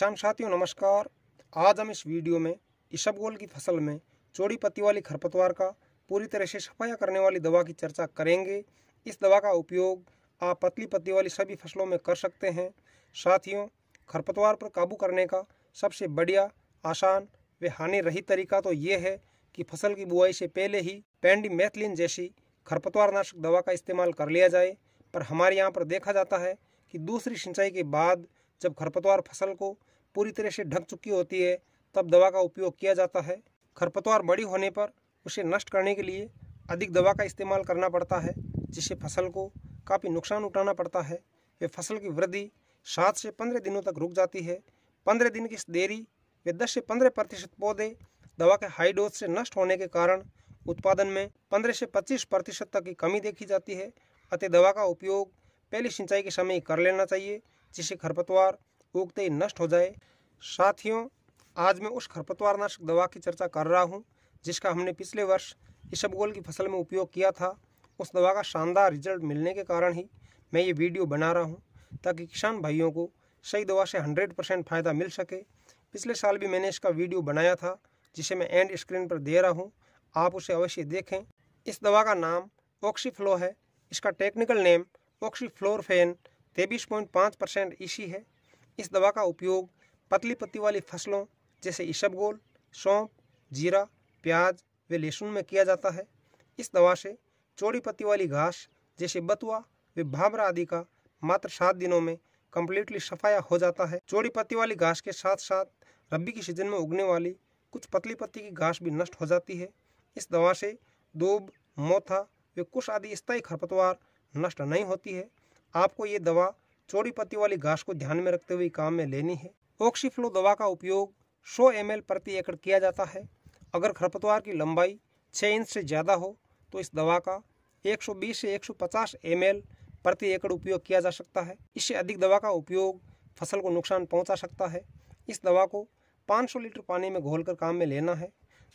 किसान साथियों नमस्कार आज हम इस वीडियो में इसबगोल की फसल में चौड़ी पत्ती वाली खरपतवार का पूरी तरह से सफाया करने वाली दवा की चर्चा करेंगे इस दवा का उपयोग आप पतली पत्ती वाली सभी फसलों में कर सकते हैं साथियों खरपतवार पर काबू करने का सबसे बढ़िया आसान व हानि रहित तरीका तो ये है कि फसल की बुआई से पहले ही पेंडी मैथलिन जैसी खरपतवार नाशक दवा का इस्तेमाल कर लिया जाए पर हमारे यहाँ पर देखा जाता है कि दूसरी सिंचाई के बाद जब खरपतवार फसल को पूरी तरह से ढक चुकी होती है तब दवा का उपयोग किया जाता है खरपतवार बड़ी होने पर उसे नष्ट करने के लिए अधिक दवा का इस्तेमाल करना पड़ता है जिससे फसल को काफ़ी नुकसान उठाना पड़ता है वे फसल की वृद्धि सात से पंद्रह दिनों तक रुक जाती है पंद्रह दिन की देरी वे दस से पंद्रह प्रतिशत पौधे दवा के हाई डोज से नष्ट होने के कारण उत्पादन में पंद्रह से पच्चीस प्रतिशत तक की कमी देखी जाती है अतः दवा का उपयोग पहली सिंचाई के समय कर लेना चाहिए जिससे खरपतवार उगते ही नष्ट हो जाए साथियों आज मैं उस खरपतवार नाशक दवा की चर्चा कर रहा हूँ जिसका हमने पिछले वर्ष इसबगोल की फसल में उपयोग किया था उस दवा का शानदार रिजल्ट मिलने के कारण ही मैं ये वीडियो बना रहा हूँ ताकि किसान भाइयों को सही दवा से हंड्रेड परसेंट फ़ायदा मिल सके पिछले साल भी मैंने इसका वीडियो बनाया था जिसे मैं एंड स्क्रीन पर दे रहा हूँ आप उसे अवश्य देखें इस दवा का नाम ऑक्सीफ्लो है इसका टेक्निकल नेम ऑक्सीफ्लोरफेन तेबीस पॉइंट पाँच परसेंट ईसी है इस दवा का उपयोग पतली पत्ती वाली फसलों जैसे इसबगोल सौंप जीरा प्याज व लहसुन में किया जाता है इस दवा से चौड़ी पत्ती वाली घास जैसे बतुआ व भाबरा आदि का मात्र सात दिनों में कम्प्लीटली सफाया हो जाता है चौड़ी पत्ती वाली घास के साथ साथ रब्बी की सीजन में उगने वाली कुछ पतली पत्ती की घास भी नष्ट हो जाती है इस दवा से दूब मोथा व कुछ आदि स्थायी खरपतवार नष्ट नहीं होती है आपको ये दवा चौड़ी पत्ती वाली घास को ध्यान में रखते हुए काम में लेनी है ऑक्सीफ्लो दवा का उपयोग 100 एम प्रति एकड़ किया जाता है अगर खरपतवार की लंबाई 6 इंच से ज़्यादा हो तो इस दवा का 120 से 150 एम प्रति एकड़ उपयोग किया जा सकता है इससे अधिक दवा का उपयोग फसल को नुकसान पहुंचा सकता है इस दवा को 500 लीटर पानी में घोलकर काम में लेना है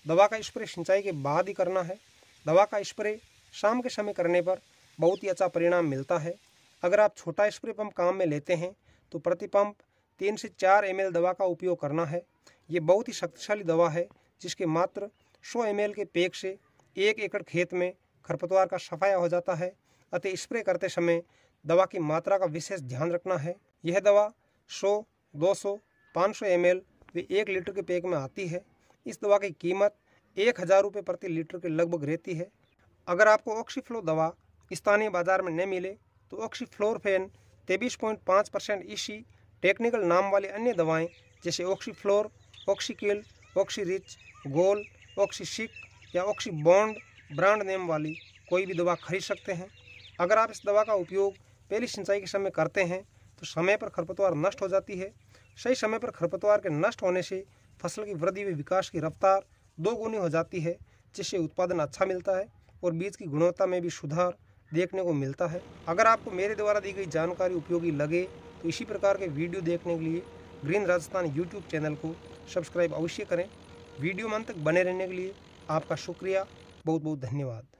दवा का स्प्रे सिंचाई के बाद ही करना है दवा का स्प्रे शाम के समय करने पर बहुत ही अच्छा परिणाम मिलता है अगर आप छोटा स्प्रे पंप काम में लेते हैं तो प्रति पंप तीन से चार एम दवा का उपयोग करना है ये बहुत ही शक्तिशाली दवा है जिसके मात्र 100 एम के पेक से एक एकड़ खेत में खरपतवार का सफाया हो जाता है अतः स्प्रे करते समय दवा की मात्रा का विशेष ध्यान रखना है यह दवा 100, 200, 500 एम वे एक लीटर के पैक में आती है इस दवा की कीमत एक हज़ार रुपये प्रति लीटर के लगभग रहती है अगर आपको ऑक्सीफ्लो दवा स्थानीय बाज़ार में न मिले तो ऑक्सीफ्लोरफेन तेबीस पॉइंट पाँच परसेंट ईसी e टेक्निकल नाम वाली अन्य दवाएं जैसे ऑक्सीफ्लोर ऑक्सीकिल ऑक्सीरिच गोल ऑक्सीशिक या ऑक्सीबॉन्ड ब्रांड नेम वाली कोई भी दवा खरीद सकते हैं अगर आप इस दवा का उपयोग पहली सिंचाई के समय करते हैं तो समय पर खरपतवार नष्ट हो जाती है सही समय पर खरपतवार के नष्ट होने से फसल की वृद्धि व विकास की रफ्तार दोगुनी हो जाती है जिससे उत्पादन अच्छा मिलता है और बीज की गुणवत्ता में भी सुधार देखने को मिलता है अगर आपको मेरे द्वारा दी गई जानकारी उपयोगी लगे तो इसी प्रकार के वीडियो देखने के लिए ग्रीन राजस्थान यूट्यूब चैनल को सब्सक्राइब अवश्य करें वीडियो मन तक बने रहने के लिए आपका शुक्रिया बहुत बहुत धन्यवाद